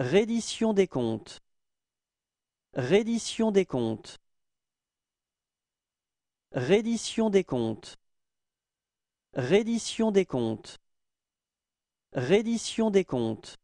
Rédition des comptes. Rédition des comptes. Rédition des comptes. Rédition des comptes. Rédition des comptes.